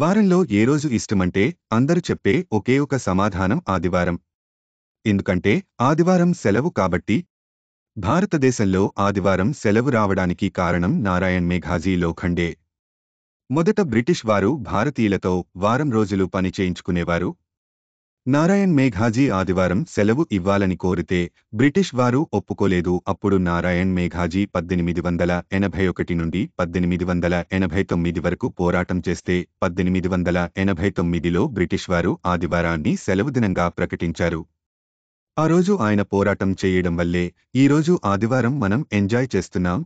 వారంలో ఏ రోజు ఇష్టమంటే అందరు చెప్పే ఒకే ఒక సమాధానం ఆదివారం ఎందుకంటే ఆదివారం సెలవు కాబట్టి భారతదేశంలో ఆదివారం సెలవు రావడానికి కారణం నారాయణ్ మేఘాజీ లోఖండే మొదట బ్రిటిష్ వారు భారతీయులతో వారం రోజులు పని చేయించుకునేవారు నారాయణ్ మేఘాజీ ఆదివారం సెలవు ఇవ్వాలని కోరితే బ్రిటిష్ వారు ఒప్పుకోలేదు అప్పుడు నారాయణ్ మేఘాజీ పద్దెనిమిది వందల ఎనభై ఒకటి నుండి పద్దెనిమిది వందల ఎనభై తొమ్మిది వరకు పోరాటం చేస్తే పద్దెనిమిది వందల ఎనభై తొమ్మిదిలో బ్రిటిష్ వారు ఆదివారాన్ని సెలవు దినంగా ప్రకటించారు ఆ రోజు ఆయన పోరాటం చేయడం వల్లే ఈరోజు ఆదివారం మనం ఎంజాయ్ చేస్తున్నాం